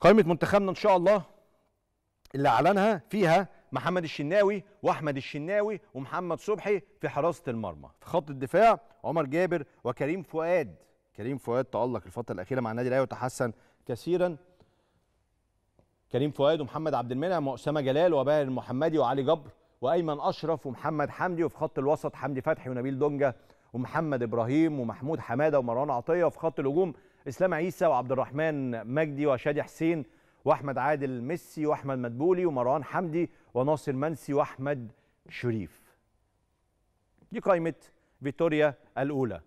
قائمه منتخبنا ان شاء الله اللي اعلنها فيها محمد الشناوي واحمد الشناوي ومحمد صبحي في حراسه المرمى في خط الدفاع عمر جابر وكريم فؤاد كريم فؤاد تالق الفتره الاخيره مع النادي الاهلي وتحسن كثيرا كريم فؤاد ومحمد عبد المنعم واسامه جلال وباهر المحمدي وعلي جبر وايمن اشرف ومحمد حمدي وفي خط الوسط حمدي فتحي ونبيل دونجا ومحمد ابراهيم ومحمود حماده ومروان عطيه وفي خط الهجوم اسلام عيسى وعبد الرحمن مجدي وشادي حسين واحمد عادل ميسي واحمد مدبولي ومروان حمدي وناصر منسي واحمد شريف دي قائمه فيتوريا الاولى